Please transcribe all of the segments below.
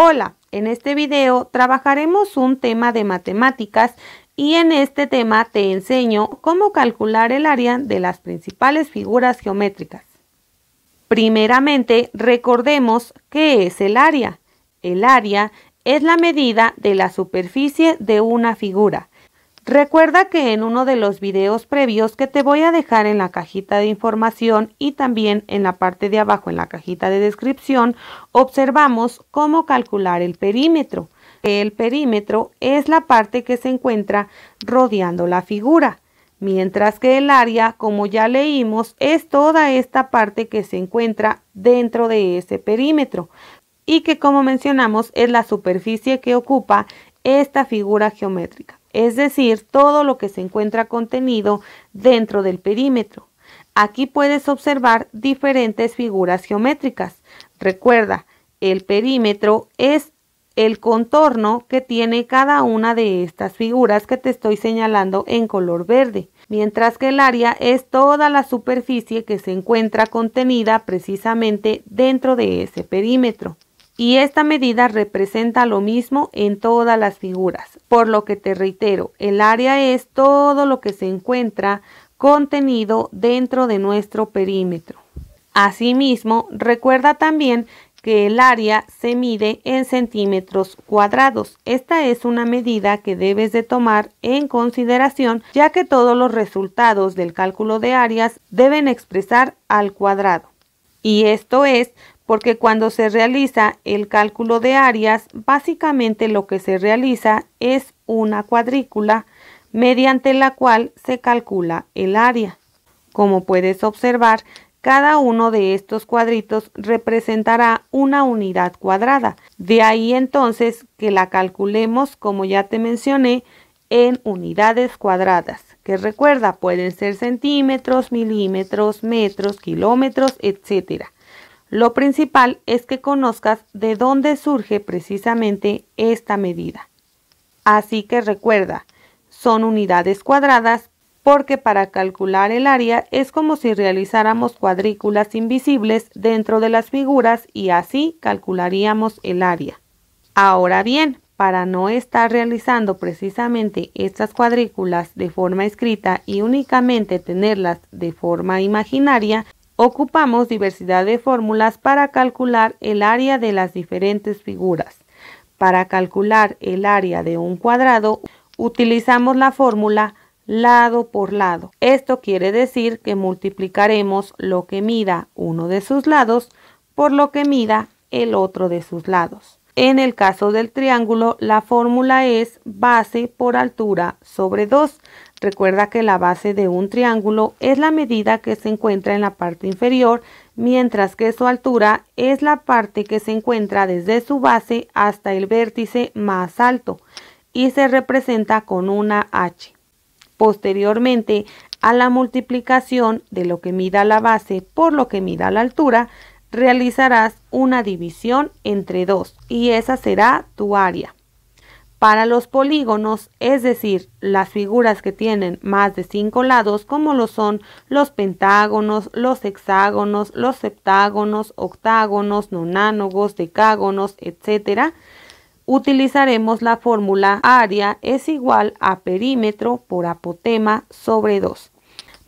Hola, en este video trabajaremos un tema de matemáticas y en este tema te enseño cómo calcular el área de las principales figuras geométricas. Primeramente, recordemos qué es el área. El área es la medida de la superficie de una figura. Recuerda que en uno de los videos previos que te voy a dejar en la cajita de información y también en la parte de abajo en la cajita de descripción, observamos cómo calcular el perímetro. El perímetro es la parte que se encuentra rodeando la figura, mientras que el área, como ya leímos, es toda esta parte que se encuentra dentro de ese perímetro y que como mencionamos es la superficie que ocupa esta figura geométrica es decir, todo lo que se encuentra contenido dentro del perímetro. Aquí puedes observar diferentes figuras geométricas. Recuerda, el perímetro es el contorno que tiene cada una de estas figuras que te estoy señalando en color verde, mientras que el área es toda la superficie que se encuentra contenida precisamente dentro de ese perímetro y esta medida representa lo mismo en todas las figuras, por lo que te reitero, el área es todo lo que se encuentra contenido dentro de nuestro perímetro. Asimismo, recuerda también que el área se mide en centímetros cuadrados. Esta es una medida que debes de tomar en consideración ya que todos los resultados del cálculo de áreas deben expresar al cuadrado. Y esto es porque cuando se realiza el cálculo de áreas, básicamente lo que se realiza es una cuadrícula mediante la cual se calcula el área. Como puedes observar, cada uno de estos cuadritos representará una unidad cuadrada. De ahí entonces que la calculemos, como ya te mencioné, en unidades cuadradas, que recuerda pueden ser centímetros, milímetros, metros, kilómetros, etcétera. Lo principal es que conozcas de dónde surge precisamente esta medida. Así que recuerda, son unidades cuadradas porque para calcular el área es como si realizáramos cuadrículas invisibles dentro de las figuras y así calcularíamos el área. Ahora bien, para no estar realizando precisamente estas cuadrículas de forma escrita y únicamente tenerlas de forma imaginaria, ocupamos diversidad de fórmulas para calcular el área de las diferentes figuras. Para calcular el área de un cuadrado utilizamos la fórmula lado por lado. Esto quiere decir que multiplicaremos lo que mida uno de sus lados por lo que mida el otro de sus lados. En el caso del triángulo, la fórmula es base por altura sobre 2, Recuerda que la base de un triángulo es la medida que se encuentra en la parte inferior, mientras que su altura es la parte que se encuentra desde su base hasta el vértice más alto y se representa con una H. Posteriormente a la multiplicación de lo que mida la base por lo que mida la altura, realizarás una división entre dos y esa será tu área. Para los polígonos, es decir, las figuras que tienen más de cinco lados, como lo son los pentágonos, los hexágonos, los septágonos, octágonos, nonánogos, decágonos, etc., utilizaremos la fórmula área es igual a perímetro por apotema sobre 2.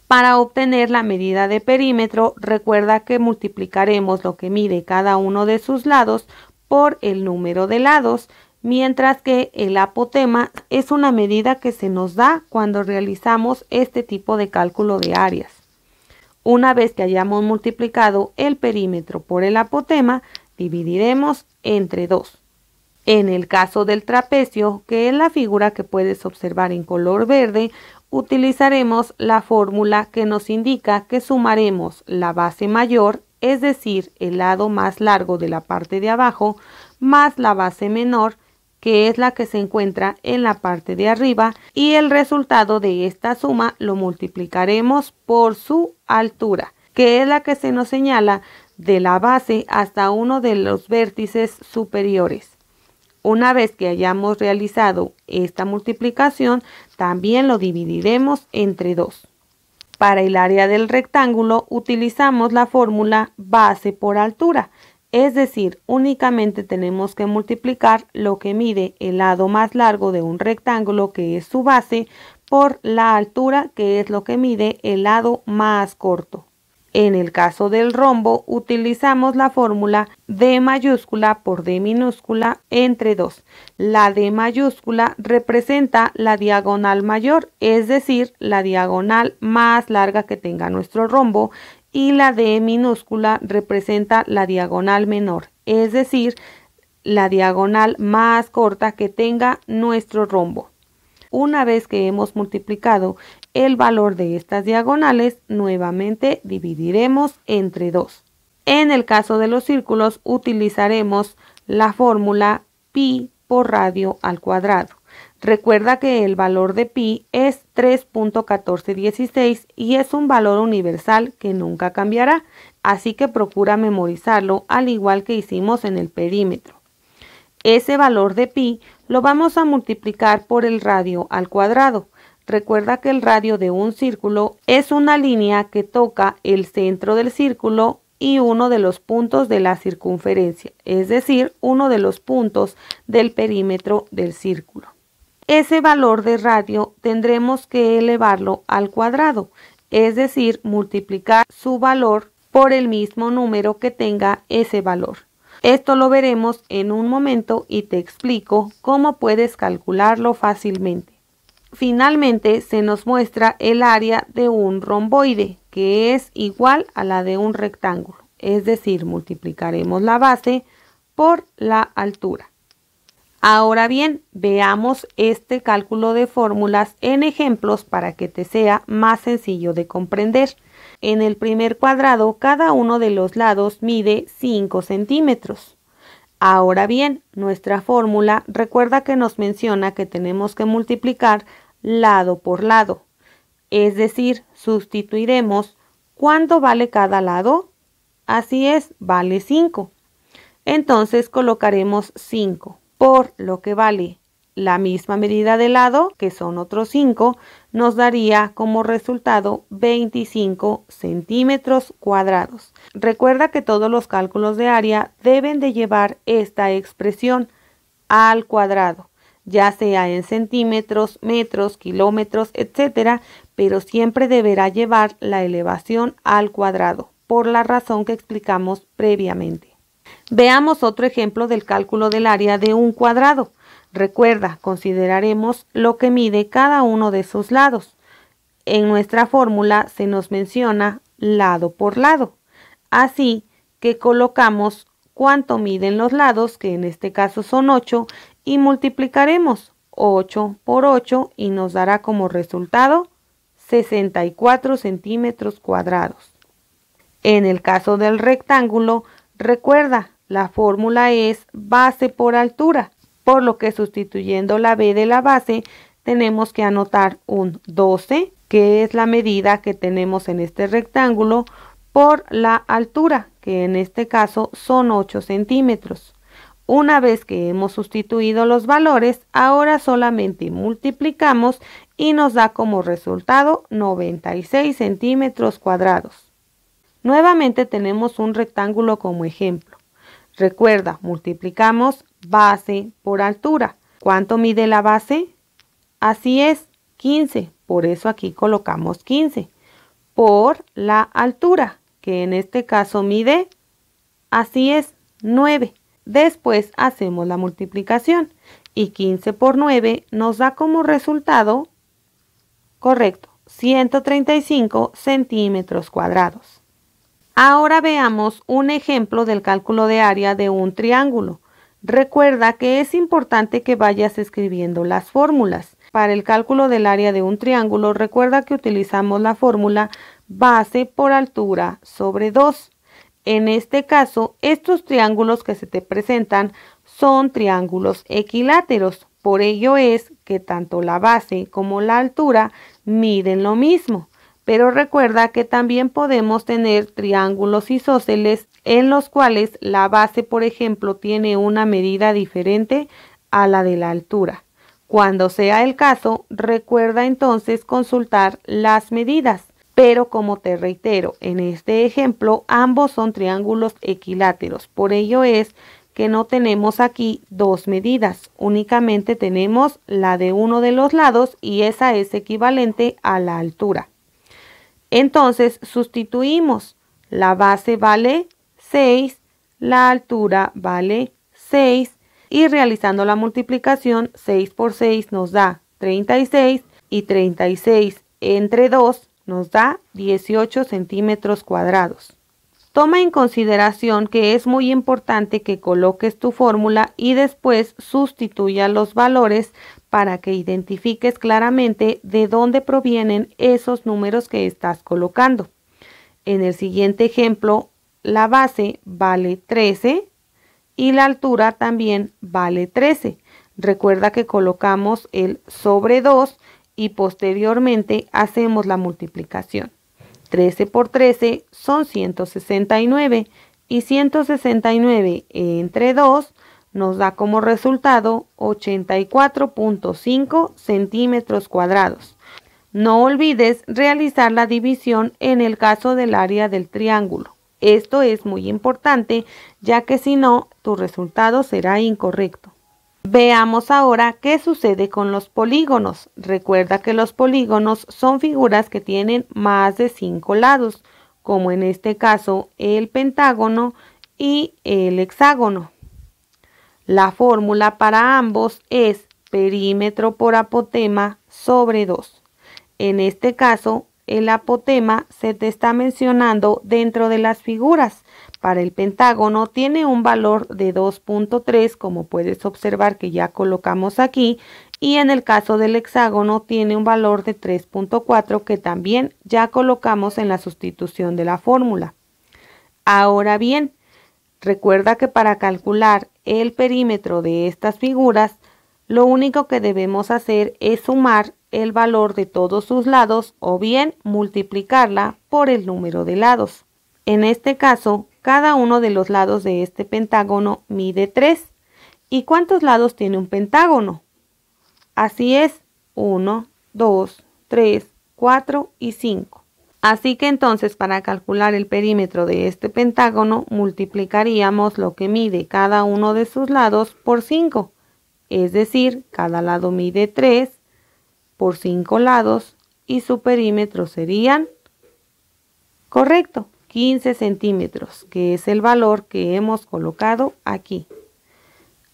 Para obtener la medida de perímetro, recuerda que multiplicaremos lo que mide cada uno de sus lados por el número de lados, mientras que el apotema es una medida que se nos da cuando realizamos este tipo de cálculo de áreas. Una vez que hayamos multiplicado el perímetro por el apotema, dividiremos entre 2. En el caso del trapecio, que es la figura que puedes observar en color verde, utilizaremos la fórmula que nos indica que sumaremos la base mayor, es decir, el lado más largo de la parte de abajo, más la base menor, que es la que se encuentra en la parte de arriba y el resultado de esta suma lo multiplicaremos por su altura, que es la que se nos señala de la base hasta uno de los vértices superiores. Una vez que hayamos realizado esta multiplicación, también lo dividiremos entre 2. Para el área del rectángulo utilizamos la fórmula base por altura, es decir, únicamente tenemos que multiplicar lo que mide el lado más largo de un rectángulo, que es su base, por la altura, que es lo que mide el lado más corto. En el caso del rombo, utilizamos la fórmula D mayúscula por D minúscula entre 2. La D mayúscula representa la diagonal mayor, es decir, la diagonal más larga que tenga nuestro rombo, y la D minúscula representa la diagonal menor, es decir, la diagonal más corta que tenga nuestro rombo. Una vez que hemos multiplicado el valor de estas diagonales, nuevamente dividiremos entre 2. En el caso de los círculos utilizaremos la fórmula pi por radio al cuadrado. Recuerda que el valor de pi es 3.1416 y es un valor universal que nunca cambiará, así que procura memorizarlo al igual que hicimos en el perímetro. Ese valor de pi lo vamos a multiplicar por el radio al cuadrado. Recuerda que el radio de un círculo es una línea que toca el centro del círculo y uno de los puntos de la circunferencia, es decir, uno de los puntos del perímetro del círculo ese valor de radio tendremos que elevarlo al cuadrado, es decir, multiplicar su valor por el mismo número que tenga ese valor. Esto lo veremos en un momento y te explico cómo puedes calcularlo fácilmente. Finalmente se nos muestra el área de un romboide, que es igual a la de un rectángulo, es decir, multiplicaremos la base por la altura. Ahora bien, veamos este cálculo de fórmulas en ejemplos para que te sea más sencillo de comprender. En el primer cuadrado, cada uno de los lados mide 5 centímetros. Ahora bien, nuestra fórmula recuerda que nos menciona que tenemos que multiplicar lado por lado. Es decir, sustituiremos cuánto vale cada lado. Así es, vale 5. Entonces colocaremos 5 por lo que vale la misma medida de lado, que son otros 5, nos daría como resultado 25 centímetros cuadrados. Recuerda que todos los cálculos de área deben de llevar esta expresión al cuadrado, ya sea en centímetros, metros, kilómetros, etcétera, pero siempre deberá llevar la elevación al cuadrado, por la razón que explicamos previamente. Veamos otro ejemplo del cálculo del área de un cuadrado. Recuerda, consideraremos lo que mide cada uno de sus lados. En nuestra fórmula se nos menciona lado por lado. Así que colocamos cuánto miden los lados, que en este caso son 8, y multiplicaremos 8 por 8 y nos dará como resultado 64 centímetros cuadrados. En el caso del rectángulo, Recuerda, la fórmula es base por altura, por lo que sustituyendo la B de la base tenemos que anotar un 12, que es la medida que tenemos en este rectángulo, por la altura, que en este caso son 8 centímetros. Una vez que hemos sustituido los valores, ahora solamente multiplicamos y nos da como resultado 96 centímetros cuadrados. Nuevamente tenemos un rectángulo como ejemplo. Recuerda, multiplicamos base por altura. ¿Cuánto mide la base? Así es, 15. Por eso aquí colocamos 15. Por la altura, que en este caso mide, así es, 9. Después hacemos la multiplicación y 15 por 9 nos da como resultado, correcto, 135 centímetros cuadrados. Ahora veamos un ejemplo del cálculo de área de un triángulo. Recuerda que es importante que vayas escribiendo las fórmulas. Para el cálculo del área de un triángulo, recuerda que utilizamos la fórmula base por altura sobre 2. En este caso, estos triángulos que se te presentan son triángulos equiláteros. Por ello es que tanto la base como la altura miden lo mismo pero recuerda que también podemos tener triángulos isósceles en los cuales la base, por ejemplo, tiene una medida diferente a la de la altura. Cuando sea el caso, recuerda entonces consultar las medidas. Pero como te reitero, en este ejemplo ambos son triángulos equiláteros, por ello es que no tenemos aquí dos medidas, únicamente tenemos la de uno de los lados y esa es equivalente a la altura. Entonces sustituimos. La base vale 6, la altura vale 6 y realizando la multiplicación 6 por 6 nos da 36 y 36 entre 2 nos da 18 centímetros cuadrados. Toma en consideración que es muy importante que coloques tu fórmula y después sustituya los valores para que identifiques claramente de dónde provienen esos números que estás colocando. En el siguiente ejemplo, la base vale 13 y la altura también vale 13. Recuerda que colocamos el sobre 2 y posteriormente hacemos la multiplicación. 13 por 13 son 169 y 169 entre 2 nos da como resultado 84.5 centímetros cuadrados. No olvides realizar la división en el caso del área del triángulo. Esto es muy importante ya que si no, tu resultado será incorrecto. Veamos ahora qué sucede con los polígonos. Recuerda que los polígonos son figuras que tienen más de 5 lados, como en este caso el pentágono y el hexágono. La fórmula para ambos es perímetro por apotema sobre 2. En este caso, el apotema se te está mencionando dentro de las figuras. Para el pentágono tiene un valor de 2.3, como puedes observar que ya colocamos aquí, y en el caso del hexágono tiene un valor de 3.4 que también ya colocamos en la sustitución de la fórmula. Ahora bien, recuerda que para calcular el perímetro de estas figuras, lo único que debemos hacer es sumar el valor de todos sus lados o bien multiplicarla por el número de lados. En este caso, cada uno de los lados de este pentágono mide 3. ¿Y cuántos lados tiene un pentágono? Así es, 1, 2, 3, 4 y 5. Así que entonces para calcular el perímetro de este pentágono multiplicaríamos lo que mide cada uno de sus lados por 5. Es decir, cada lado mide 3 por 5 lados y su perímetro serían, correcto, 15 centímetros, que es el valor que hemos colocado aquí.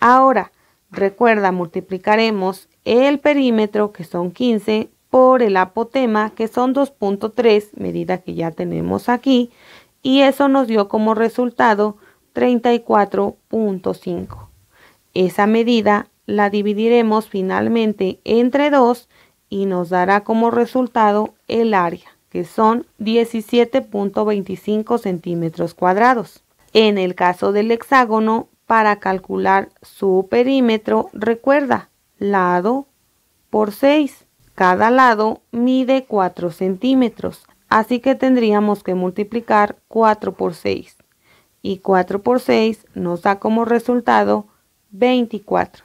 Ahora, recuerda, multiplicaremos el perímetro, que son 15, por el apotema, que son 2.3, medida que ya tenemos aquí, y eso nos dio como resultado 34.5. Esa medida la dividiremos finalmente entre 2 y nos dará como resultado el área, que son 17.25 centímetros cuadrados. En el caso del hexágono, para calcular su perímetro, recuerda, lado por 6. Cada lado mide 4 centímetros, así que tendríamos que multiplicar 4 por 6. Y 4 por 6 nos da como resultado 24.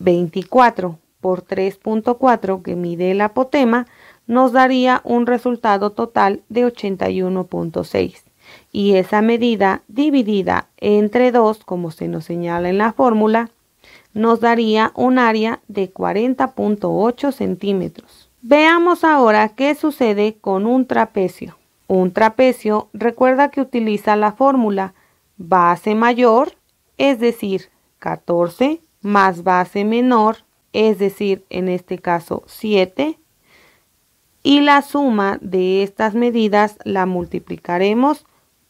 24 por 3.4 que mide el apotema nos daría un resultado total de 81.6. Y esa medida dividida entre 2, como se nos señala en la fórmula, nos daría un área de 40.8 centímetros. Veamos ahora qué sucede con un trapecio. Un trapecio recuerda que utiliza la fórmula base mayor, es decir, 14 más base menor, es decir, en este caso 7, y la suma de estas medidas la multiplicaremos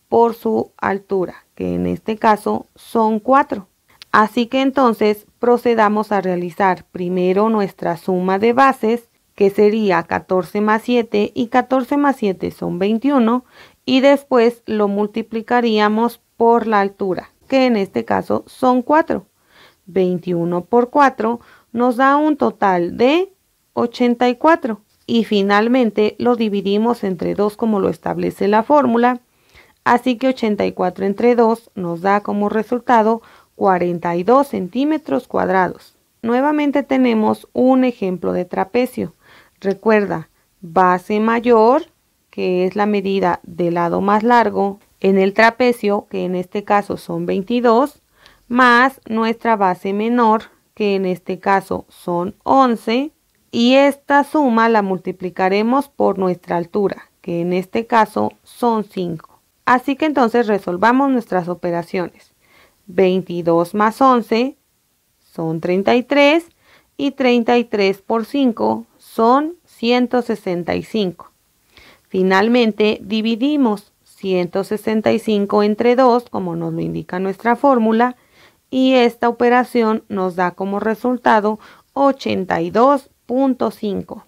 por su altura, que en este caso son 4. Así que entonces procedamos a realizar primero nuestra suma de bases, que sería 14 más 7 y 14 más 7 son 21, y después lo multiplicaríamos por la altura, que en este caso son 4. 21 por 4 nos da un total de 84 y finalmente lo dividimos entre 2 como lo establece la fórmula, así que 84 entre 2 nos da como resultado 42 centímetros cuadrados. Nuevamente tenemos un ejemplo de trapecio. Recuerda, base mayor, que es la medida del lado más largo, en el trapecio, que en este caso son 22, más nuestra base menor, que en este caso son 11, y esta suma la multiplicaremos por nuestra altura, que en este caso son 5. Así que entonces resolvamos nuestras operaciones. 22 más 11 son 33 y 33 por 5 son 165. Finalmente, dividimos 165 entre 2, como nos lo indica nuestra fórmula, y esta operación nos da como resultado 82.5.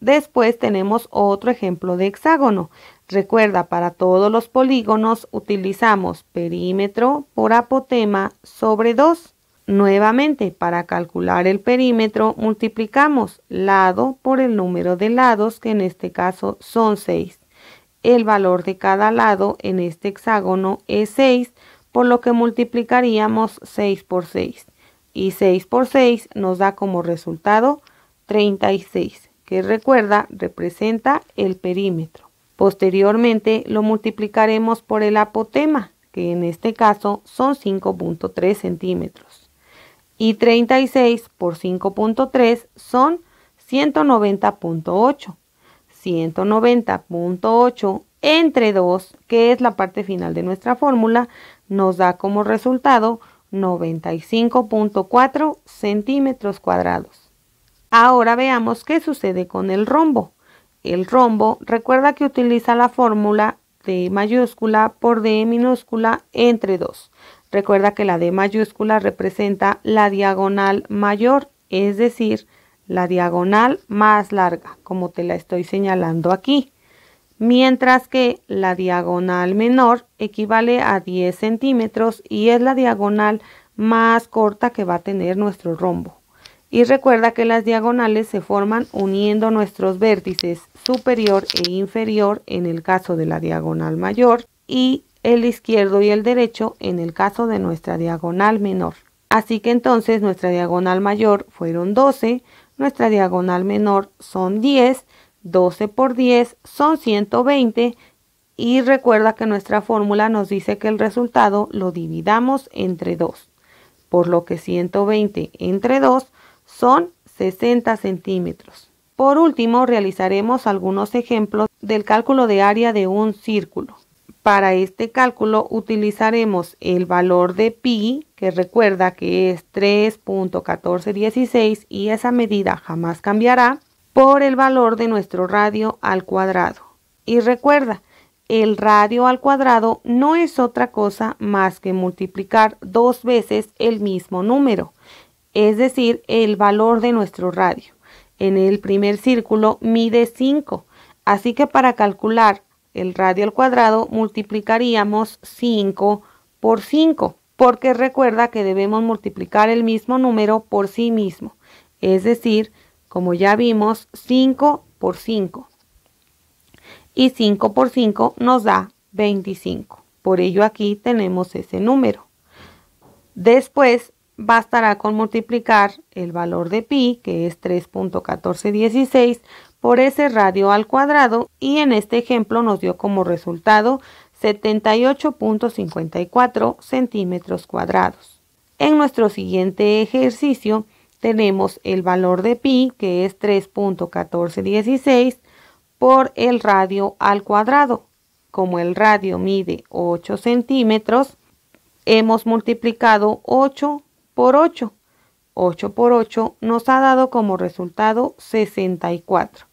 Después tenemos otro ejemplo de hexágono. Recuerda, para todos los polígonos utilizamos perímetro por apotema sobre 2. Nuevamente, para calcular el perímetro, multiplicamos lado por el número de lados, que en este caso son 6. El valor de cada lado en este hexágono es 6, por lo que multiplicaríamos 6 por 6. Y 6 por 6 nos da como resultado 36, que recuerda representa el perímetro. Posteriormente lo multiplicaremos por el apotema, que en este caso son 5.3 centímetros. Y 36 por 5.3 son 190.8. 190.8 entre 2, que es la parte final de nuestra fórmula, nos da como resultado 95.4 centímetros cuadrados. Ahora veamos qué sucede con el rombo. El rombo, recuerda que utiliza la fórmula D mayúscula por D minúscula entre 2. Recuerda que la D mayúscula representa la diagonal mayor, es decir, la diagonal más larga, como te la estoy señalando aquí. Mientras que la diagonal menor equivale a 10 centímetros y es la diagonal más corta que va a tener nuestro rombo. Y recuerda que las diagonales se forman uniendo nuestros vértices superior e inferior en el caso de la diagonal mayor y el izquierdo y el derecho en el caso de nuestra diagonal menor. Así que entonces nuestra diagonal mayor fueron 12, nuestra diagonal menor son 10, 12 por 10 son 120 y recuerda que nuestra fórmula nos dice que el resultado lo dividamos entre 2, por lo que 120 entre 2 son 60 centímetros. Por último, realizaremos algunos ejemplos del cálculo de área de un círculo. Para este cálculo utilizaremos el valor de pi, que recuerda que es 3.1416 y esa medida jamás cambiará, por el valor de nuestro radio al cuadrado. Y recuerda, el radio al cuadrado no es otra cosa más que multiplicar dos veces el mismo número es decir, el valor de nuestro radio. En el primer círculo mide 5, así que para calcular el radio al cuadrado multiplicaríamos 5 por 5, porque recuerda que debemos multiplicar el mismo número por sí mismo, es decir, como ya vimos, 5 por 5. Y 5 por 5 nos da 25. Por ello aquí tenemos ese número. Después bastará con multiplicar el valor de pi, que es 3.1416, por ese radio al cuadrado y en este ejemplo nos dio como resultado 78.54 centímetros cuadrados. En nuestro siguiente ejercicio tenemos el valor de pi, que es 3.1416, por el radio al cuadrado. Como el radio mide 8 centímetros, hemos multiplicado 8 por 8. 8 por 8 nos ha dado como resultado 64.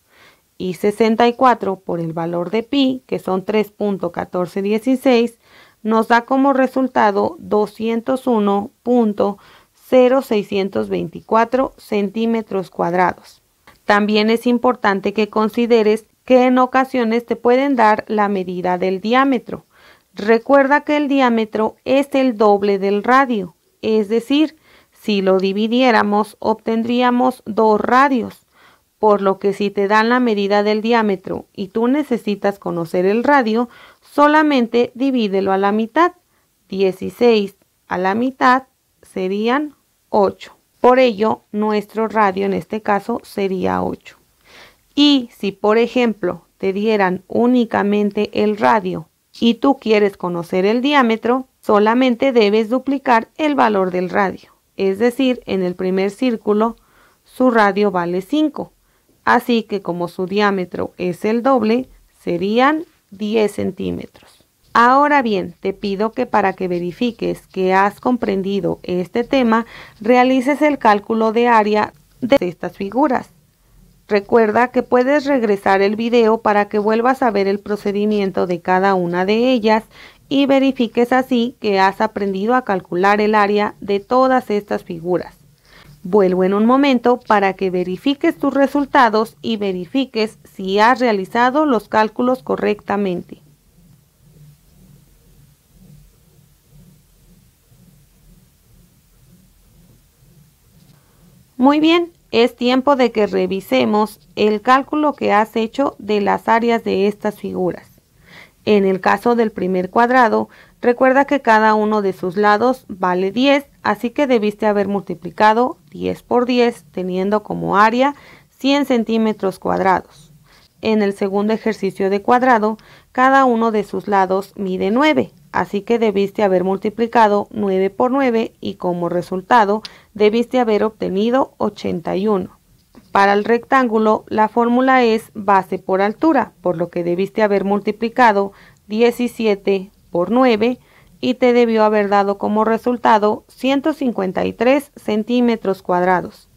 Y 64 por el valor de pi, que son 3.1416, nos da como resultado 201.0624 centímetros cuadrados. También es importante que consideres que en ocasiones te pueden dar la medida del diámetro. Recuerda que el diámetro es el doble del radio. Es decir, si lo dividiéramos obtendríamos dos radios, por lo que si te dan la medida del diámetro y tú necesitas conocer el radio, solamente divídelo a la mitad. 16 a la mitad serían 8. Por ello, nuestro radio en este caso sería 8. Y si, por ejemplo, te dieran únicamente el radio y tú quieres conocer el diámetro, Solamente debes duplicar el valor del radio, es decir, en el primer círculo su radio vale 5, así que como su diámetro es el doble, serían 10 centímetros. Ahora bien, te pido que para que verifiques que has comprendido este tema, realices el cálculo de área de estas figuras. Recuerda que puedes regresar el video para que vuelvas a ver el procedimiento de cada una de ellas y verifiques así que has aprendido a calcular el área de todas estas figuras. Vuelvo en un momento para que verifiques tus resultados y verifiques si has realizado los cálculos correctamente. Muy bien, es tiempo de que revisemos el cálculo que has hecho de las áreas de estas figuras. En el caso del primer cuadrado, recuerda que cada uno de sus lados vale 10, así que debiste haber multiplicado 10 por 10, teniendo como área 100 centímetros cuadrados. En el segundo ejercicio de cuadrado, cada uno de sus lados mide 9, así que debiste haber multiplicado 9 por 9 y como resultado debiste haber obtenido 81. Para el rectángulo, la fórmula es base por altura, por lo que debiste haber multiplicado 17 por 9 y te debió haber dado como resultado 153 centímetros cuadrados.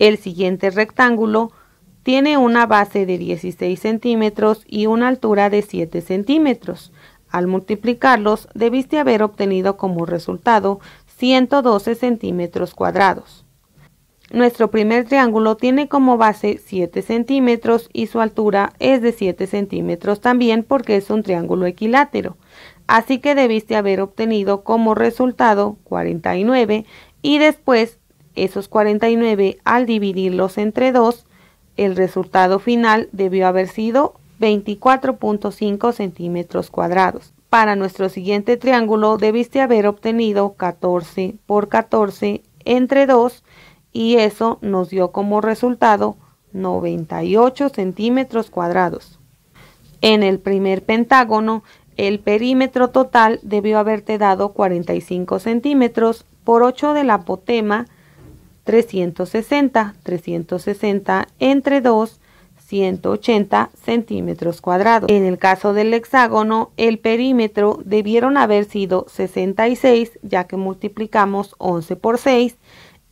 El siguiente rectángulo tiene una base de 16 centímetros y una altura de 7 centímetros. Al multiplicarlos, debiste haber obtenido como resultado 112 centímetros cuadrados. Nuestro primer triángulo tiene como base 7 centímetros y su altura es de 7 centímetros también porque es un triángulo equilátero. Así que debiste haber obtenido como resultado 49 y después esos 49 al dividirlos entre 2, el resultado final debió haber sido 24.5 centímetros cuadrados. Para nuestro siguiente triángulo debiste haber obtenido 14 por 14 entre 2 y eso nos dio como resultado 98 centímetros cuadrados. En el primer pentágono, el perímetro total debió haberte dado 45 centímetros por 8 de la apotema, 360, 360 entre 2, 180 centímetros cuadrados. En el caso del hexágono, el perímetro debieron haber sido 66, ya que multiplicamos 11 por 6,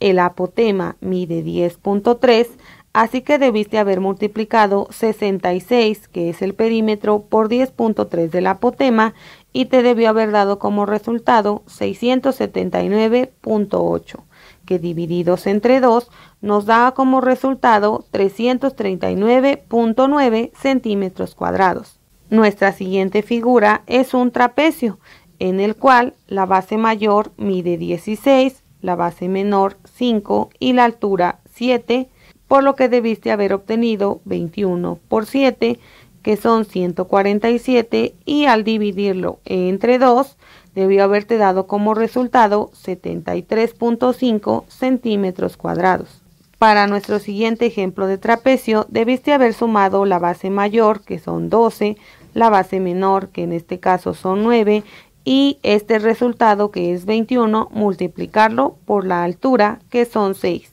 el apotema mide 10.3, así que debiste haber multiplicado 66, que es el perímetro, por 10.3 del apotema y te debió haber dado como resultado 679.8, que divididos entre 2 nos da como resultado 339.9 centímetros cuadrados. Nuestra siguiente figura es un trapecio, en el cual la base mayor mide 16, la base menor 5 y la altura 7, por lo que debiste haber obtenido 21 por 7, que son 147, y al dividirlo entre 2, debió haberte dado como resultado 73.5 centímetros cuadrados. Para nuestro siguiente ejemplo de trapecio, debiste haber sumado la base mayor, que son 12, la base menor, que en este caso son 9, y este resultado que es 21 multiplicarlo por la altura que son 6.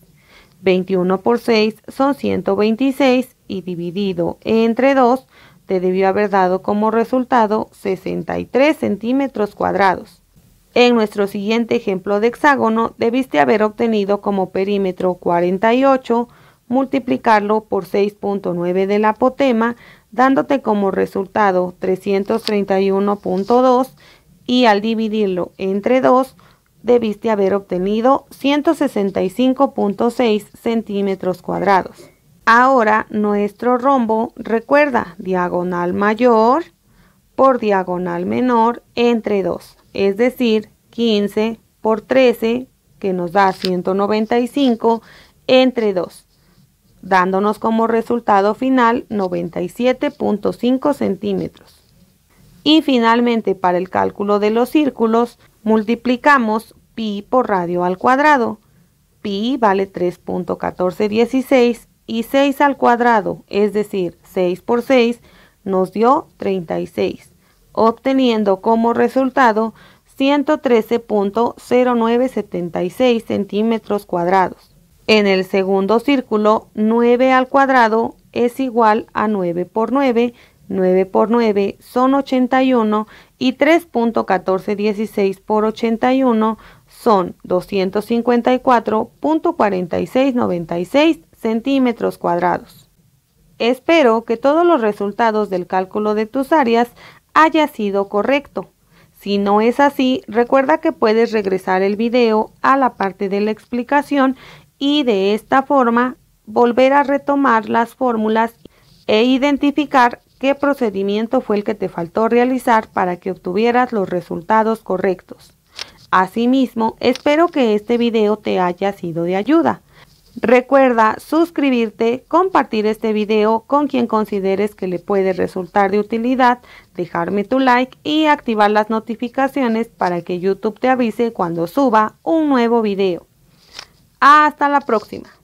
21 por 6 son 126 y dividido entre 2 te debió haber dado como resultado 63 centímetros cuadrados. En nuestro siguiente ejemplo de hexágono debiste haber obtenido como perímetro 48 multiplicarlo por 6.9 del apotema dándote como resultado 331.2 y al dividirlo entre 2 debiste haber obtenido 165.6 centímetros cuadrados. Ahora nuestro rombo, recuerda, diagonal mayor por diagonal menor entre 2, es decir, 15 por 13 que nos da 195 entre 2, dándonos como resultado final 97.5 centímetros. Y finalmente, para el cálculo de los círculos, multiplicamos pi por radio al cuadrado. Pi vale 3.1416 y 6 al cuadrado, es decir, 6 por 6, nos dio 36, obteniendo como resultado 113.0976 centímetros cuadrados. En el segundo círculo, 9 al cuadrado es igual a 9 por 9, 9 por 9 son 81 y 3.1416 por 81 son 254.4696 centímetros cuadrados. Espero que todos los resultados del cálculo de tus áreas haya sido correcto. Si no es así, recuerda que puedes regresar el video a la parte de la explicación y de esta forma volver a retomar las fórmulas e identificar ¿Qué procedimiento fue el que te faltó realizar para que obtuvieras los resultados correctos? Asimismo, espero que este video te haya sido de ayuda. Recuerda suscribirte, compartir este video con quien consideres que le puede resultar de utilidad, dejarme tu like y activar las notificaciones para que YouTube te avise cuando suba un nuevo video. Hasta la próxima.